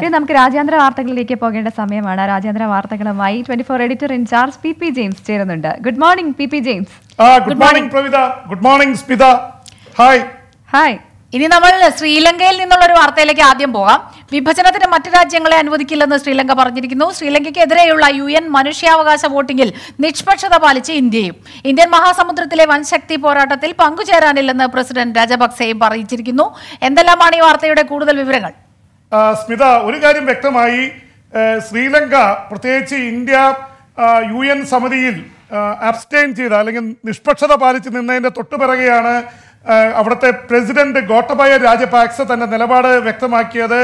ഇനി നമുക്ക് രാജ്യാന്തര വാർത്തകളിലേക്ക് പോകേണ്ട സമയമാണ് രാജ്യാന്തര വാർത്തകളുമായി twenty four editor in charge P P James ചേരുന്നുണ്ട് good morning P P James good morning Pravitha good morning hi hi ഇനി നമ്മൾ ശ്രീലങ്കയിൽ നിന്നുള്ള ഒരു വാർത്തയിലേക്ക് ആദ്യം പോകാം വിഭജനത്തിന് മറ്റ് രാജ്യങ്ങളെ അനുവദിക്കില്ലെന്ന് ശ്രീലങ്ക പറഞ്ഞിരിക്കുന്നു ശ്രീലങ്കയ്ക്കെതിരെയുള്ള യു എൻ മനുഷ്യാവകാശ വോട്ടിംഗിൽ നിഷ്പക്ഷത പാലിച്ച് ഇന്ത്യയും ഇന്ത്യൻ മഹാസമുദ്രത്തിലെ വൻശക്തി പോരാട്ടത്തിൽ പങ്കുചേരാനില്ലെന്ന് പ്രസിഡന്റ് രാജപക്സെയും അറിയിച്ചിരിക്കുന്നു എന്തെല്ലാമാണ് ഈ വാർത്തയുടെ കൂടുതൽ വിവരങ്ങൾ സ്മിത ഒരു കാര്യം വ്യക്തമായി ശ്രീലങ്ക പ്രത്യേകിച്ച് ഇന്ത്യ യു എൻ സമിതിയിൽ അബ്സ്റ്റെയിൻ ചെയ്ത അല്ലെങ്കിൽ നിഷ്പക്ഷത പാലിച്ച് നിന്നതിൻ്റെ തൊട്ടുപിറകെയാണ് അവിടുത്തെ പ്രസിഡന്റ് ഗോട്ടബായ രാജപാക്സ തന്റെ നിലപാട് വ്യക്തമാക്കിയത്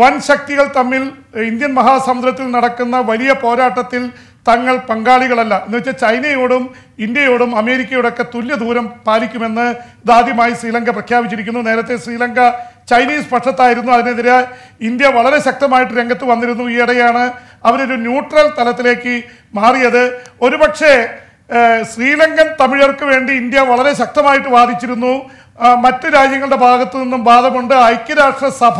വൻ ശക്തികൾ തമ്മിൽ ഇന്ത്യൻ മഹാസമുദ്രത്തിൽ നടക്കുന്ന വലിയ പോരാട്ടത്തിൽ തങ്ങൾ പങ്കാളികളല്ല എന്ന് വെച്ചാൽ ചൈനയോടും ഇന്ത്യയോടും അമേരിക്കയോടൊക്കെ തുല്യ ദൂരം പാലിക്കുമെന്ന് ഇതാദ്യമായി ശ്രീലങ്ക പ്രഖ്യാപിച്ചിരിക്കുന്നു നേരത്തെ ശ്രീലങ്ക ചൈനീസ് പക്ഷത്തായിരുന്നു അതിനെതിരെ ഇന്ത്യ വളരെ ശക്തമായിട്ട് രംഗത്ത് വന്നിരുന്നു ഈയിടെയാണ് അവരൊരു ന്യൂട്രൽ തലത്തിലേക്ക് മാറിയത് ഒരുപക്ഷേ ശ്രീലങ്കൻ തമിഴർക്ക് വേണ്ടി ഇന്ത്യ വളരെ ശക്തമായിട്ട് വാദിച്ചിരുന്നു മറ്റ് രാജ്യങ്ങളുടെ ഭാഗത്തു നിന്നും വാദമുണ്ട് ഐക്യരാഷ്ട്രസഭ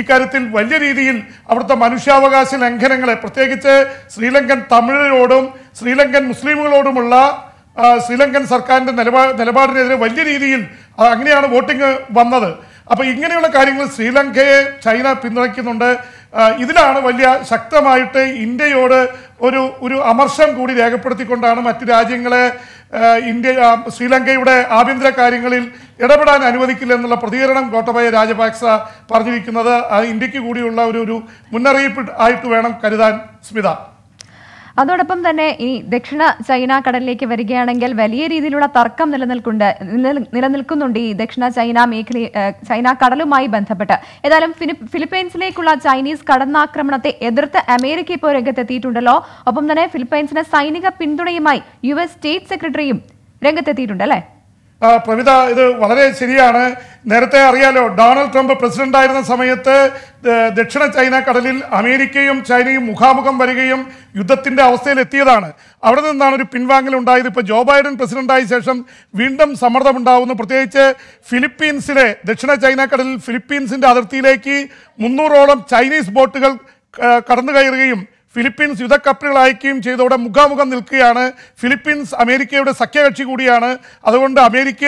ഇക്കാര്യത്തിൽ വലിയ രീതിയിൽ അവിടുത്തെ മനുഷ്യാവകാശ ലംഘനങ്ങളെ പ്രത്യേകിച്ച് ശ്രീലങ്കൻ തമിഴരോടും ശ്രീലങ്കൻ മുസ്ലിമുകളോടുമുള്ള ശ്രീലങ്കൻ സർക്കാരിൻ്റെ നിലപാ നിലപാടിനെതിരെ വലിയ രീതിയിൽ അങ്ങനെയാണ് വോട്ടിംഗ് വന്നത് അപ്പോൾ ഇങ്ങനെയുള്ള കാര്യങ്ങൾ ശ്രീലങ്കയെ ചൈന പിന്തുണയ്ക്കുന്നുണ്ട് ഇതിലാണ് വലിയ ശക്തമായിട്ട് ഇന്ത്യയോട് ഒരു ഒരു അമർഷം കൂടി രേഖപ്പെടുത്തിക്കൊണ്ടാണ് മറ്റു രാജ്യങ്ങളെ ഇന്ത്യ ശ്രീലങ്കയുടെ ആഭ്യന്തര കാര്യങ്ങളിൽ ഇടപെടാൻ അനുവദിക്കില്ല എന്നുള്ള പ്രതികരണം ഗോട്ടബയ രാജപാക്സ പറഞ്ഞിരിക്കുന്നത് ഇന്ത്യക്ക് കൂടിയുള്ള ഒരു ഒരു മുന്നറിയിപ്പ് ആയിട്ട് വേണം കരുതാൻ സ്മിത അതോടൊപ്പം തന്നെ ഇനി ദക്ഷിണ ചൈന കടലിലേക്ക് വരികയാണെങ്കിൽ വലിയ രീതിയിലുള്ള തർക്കം നിലനിൽക്കുന്നുണ്ട് നിലനിൽക്കുന്നുണ്ട് ഈ ദക്ഷിണ ചൈന മേഖല ചൈന കടലുമായി ബന്ധപ്പെട്ട് ഏതായാലും ഫിലിപ്പൈൻസിലേക്കുള്ള ചൈനീസ് കടന്നാക്രമണത്തെ എതിർത്ത് അമേരിക്ക ഇപ്പോൾ രംഗത്തെത്തിയിട്ടുണ്ടല്ലോ ഒപ്പം തന്നെ ഫിലിപ്പൈൻസിന് സൈനിക പിന്തുണയുമായി യു എസ് സ്റ്റേറ്റ് സെക്രട്ടറിയും രംഗത്തെത്തിയിട്ടുണ്ട് അല്ലേ പ്രവിത ഇത് വളരെ ശരിയാണ് നേരത്തെ അറിയാലോ ഡൊണാൾഡ് ട്രംപ് പ്രസിഡന്റ് ആയിരുന്ന സമയത്ത് ദക്ഷിണ ചൈന കടലിൽ അമേരിക്കയും ചൈനയും മുഖാമുഖം വരികയും യുദ്ധത്തിൻ്റെ അവസ്ഥയിലെത്തിയതാണ് അവിടെ നിന്നാണ് ഒരു പിൻവാങ്ങൽ ഉണ്ടായത് ഇപ്പോൾ ജോ ബൈഡൻ പ്രസിഡന്റ് ആയ ശേഷം വീണ്ടും സമ്മർദ്ദമുണ്ടാവുന്നു പ്രത്യേകിച്ച് ഫിലിപ്പീൻസിലെ ദക്ഷിണ ചൈന കടലിൽ ഫിലിപ്പീൻസിൻ്റെ അതിർത്തിയിലേക്ക് മുന്നൂറോളം ചൈനീസ് ബോട്ടുകൾ കടന്നു കയറുകയും ഫിലിപ്പീൻസ് യുദ്ധക്കപ്പലുകൾ അയക്കുകയും അവിടെ മുഖാമുഖം നിൽക്കുകയാണ് ഫിലിപ്പീൻസ് അമേരിക്കയുടെ സഖ്യകക്ഷി കൂടിയാണ് അതുകൊണ്ട് America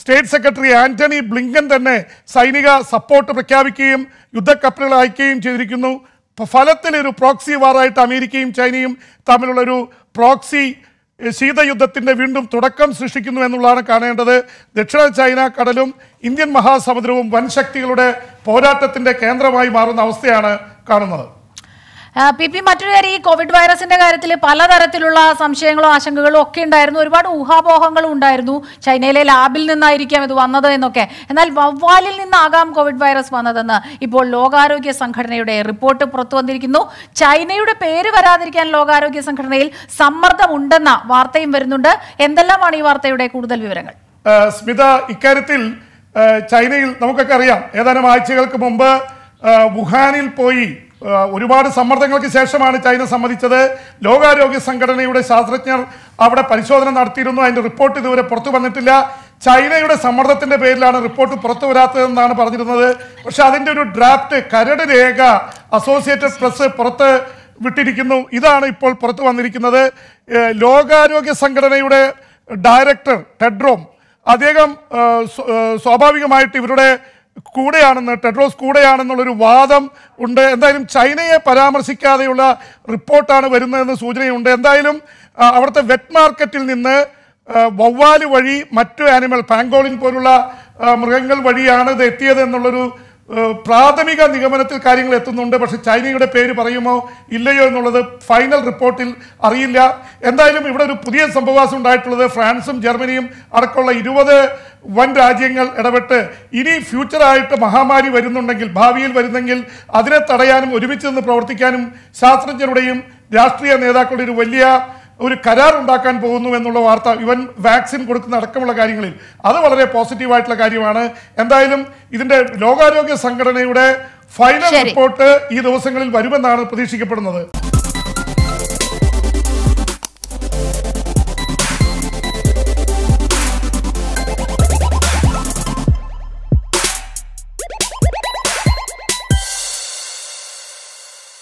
state secretary Antony Blinken തന്നെ സൈനിക സപ്പോർട്ട് പ്രഖ്യാപിക്കുകയും യുദ്ധക്കപ്പലുകൾ അയക്കുകയും ചെയ്തിരിക്കുന്നു ഫലത്തിൽ ഒരു പ്രോക്സി വാറായിട്ട് അമേരിക്കയും ചൈനയും തമ്മിലുള്ളൊരു പ്രോക്സി ശീതയുദ്ധത്തിൻ്റെ വീണ്ടും തുടക്കം സൃഷ്ടിക്കുന്നു എന്നുള്ളതാണ് കാണേണ്ടത് ദക്ഷിണ ചൈന കടലും ഇന്ത്യൻ മഹാസമുദ്രവും വൻശക്തികളുടെ പോരാട്ടത്തിൻ്റെ കേന്ദ്രമായി മാറുന്ന അവസ്ഥയാണ് കാണുന്നത് പി പി മറ്റൊരു കാര്യം ഈ കോവിഡ് വൈറസിന്റെ കാര്യത്തിൽ പലതരത്തിലുള്ള സംശയങ്ങളും ആശങ്കകളും ഒക്കെ ഉണ്ടായിരുന്നു ഒരുപാട് ഊഹാപോഹങ്ങളും ഉണ്ടായിരുന്നു ചൈനയിലെ ലാബിൽ നിന്നായിരിക്കാം ഇത് വന്നത് എന്നൊക്കെ എന്നാൽ വവ്വാലിൽ നിന്നാകാം കോവിഡ് വൈറസ് വന്നതെന്ന് ഇപ്പോൾ ലോകാരോഗ്യ സംഘടനയുടെ റിപ്പോർട്ട് പുറത്തു വന്നിരിക്കുന്നു ചൈനയുടെ പേര് വരാതിരിക്കാൻ ലോകാരോഗ്യ സംഘടനയിൽ സമ്മർദ്ദമുണ്ടെന്ന വാർത്തയും വരുന്നുണ്ട് എന്തെല്ലാമാണ് ഈ വാർത്തയുടെ കൂടുതൽ വിവരങ്ങൾ സ്മിത ഇക്കാര്യത്തിൽ ചൈനയിൽ നമുക്കൊക്കെ അറിയാം ഏതാനും ആഴ്ചകൾക്ക് മുമ്പ് വുഹാനിൽ പോയി ഒരുപാട് സമ്മർദ്ദങ്ങൾക്ക് ശേഷമാണ് ചൈന സമ്മതിച്ചത് ലോകാരോഗ്യ സംഘടനയുടെ ശാസ്ത്രജ്ഞർ അവിടെ പരിശോധന നടത്തിയിരുന്നു അതിൻ്റെ റിപ്പോർട്ട് ഇതുവരെ പുറത്തു വന്നിട്ടില്ല ചൈനയുടെ സമ്മർദ്ദത്തിൻ്റെ പേരിലാണ് റിപ്പോർട്ട് പുറത്തു വരാത്തതെന്നാണ് പറഞ്ഞിരുന്നത് പക്ഷേ അതിൻ്റെ ഒരു ഡ്രാഫ്റ്റ് കരട് രേഖ അസോസിയേറ്റഡ് പ്രസ് പുറത്ത് വിട്ടിരിക്കുന്നു ഇതാണ് ഇപ്പോൾ പുറത്തു വന്നിരിക്കുന്നത് ലോകാരോഗ്യ സംഘടനയുടെ ഡയറക്ടർ ടെഡ്രോം അദ്ദേഹം സ്വാഭാവികമായിട്ട് ഇവരുടെ കൂടെയാണെന്ന് ടെഡ്രോസ് കൂടെയാണെന്നുള്ളൊരു വാദം ഉണ്ട് എന്തായാലും ചൈനയെ പരാമർശിക്കാതെയുള്ള റിപ്പോർട്ടാണ് വരുന്നതെന്ന് സൂചനയുണ്ട് എന്തായാലും അവിടുത്തെ വെറ്റ് മാർക്കറ്റിൽ നിന്ന് വവ്വാല് വഴി മറ്റു ആനിമൽ പാങ്കോളിൻ പോലുള്ള മൃഗങ്ങൾ വഴിയാണ് ഇത് എത്തിയത് എന്നുള്ളൊരു പ്രാഥമിക നിഗമനത്തിൽ കാര്യങ്ങൾ എത്തുന്നുണ്ട് പക്ഷെ ചൈനയുടെ പേര് പറയുമോ ഇല്ലയോ എന്നുള്ളത് ഫൈനൽ റിപ്പോർട്ടിൽ അറിയില്ല എന്തായാലും ഇവിടെ ഒരു പുതിയ സംഭവവാസം ഉണ്ടായിട്ടുള്ളത് ഫ്രാൻസും ജർമ്മനിയും അടക്കമുള്ള ഇരുപത് വൻ രാജ്യങ്ങൾ ഇടപെട്ട് ഇനി ഫ്യൂച്ചറായിട്ട് മഹാമാരി വരുന്നുണ്ടെങ്കിൽ ഭാവിയിൽ വരുന്നെങ്കിൽ അതിനെ തടയാനും ഒരുമിച്ച് നിന്ന് പ്രവർത്തിക്കാനും ശാസ്ത്രജ്ഞരുടെയും രാഷ്ട്രീയ നേതാക്കളുടെ ഒരു വലിയ ഒരു കരാർ ഉണ്ടാക്കാൻ പോകുന്നു എന്നുള്ള വാർത്ത ഇവൻ വാക്സിൻ കൊടുക്കുന്ന അടക്കമുള്ള കാര്യങ്ങളിൽ അത് വളരെ പോസിറ്റീവായിട്ടുള്ള കാര്യമാണ് എന്തായാലും ഇതിന്റെ ലോകാരോഗ്യ സംഘടനയുടെ ഫൈനൽ റിപ്പോർട്ട് ഈ ദിവസങ്ങളിൽ വരുമെന്നാണ് പ്രതീക്ഷിക്കപ്പെടുന്നത്